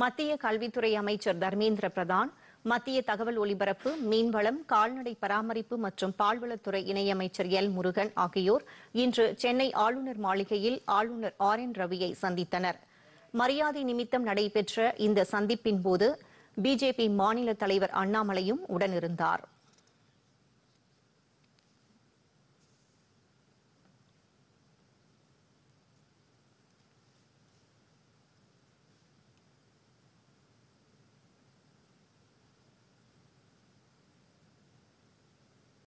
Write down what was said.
மத்திய கல்வித்துறை அமைச்சர் தர்மேந்திர பிரதான் மத்திய தகவல் ஒலிபரப்பு மீன்வளம் கால்நடை பராமரிப்பு மற்றும் பால்வளத்துறை இணையமைச்சர் எல் முருகன் ஆகியோர் இன்று சென்னை ஆளுநர் மாளிகையில் ஆளுநர் ஆர் என் ரவியை சந்தித்தனர் மரியாதை நிமித்தம் நடைபெற்ற இந்த சந்திப்பின் போது பிஜேபி மாநில தலைவர் அண்ணாமலையும் உடனிருந்தாா்